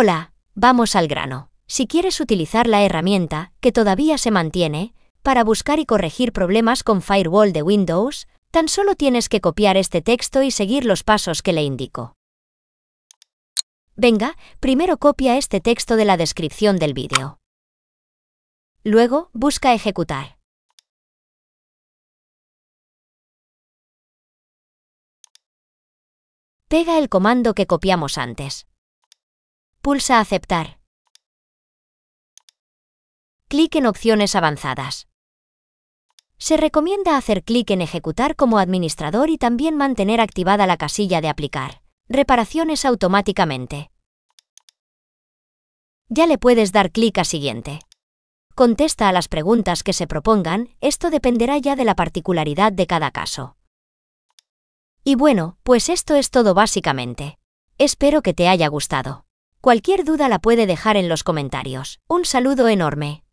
Hola, vamos al grano. Si quieres utilizar la herramienta, que todavía se mantiene, para buscar y corregir problemas con Firewall de Windows, tan solo tienes que copiar este texto y seguir los pasos que le indico. Venga, primero copia este texto de la descripción del vídeo. Luego, busca ejecutar. pega el comando que copiamos antes. Pulsa Aceptar. Clic en Opciones avanzadas. Se recomienda hacer clic en Ejecutar como administrador y también mantener activada la casilla de Aplicar. Reparaciones automáticamente. Ya le puedes dar clic a Siguiente. Contesta a las preguntas que se propongan, esto dependerá ya de la particularidad de cada caso. Y bueno, pues esto es todo básicamente. Espero que te haya gustado. Cualquier duda la puede dejar en los comentarios. Un saludo enorme.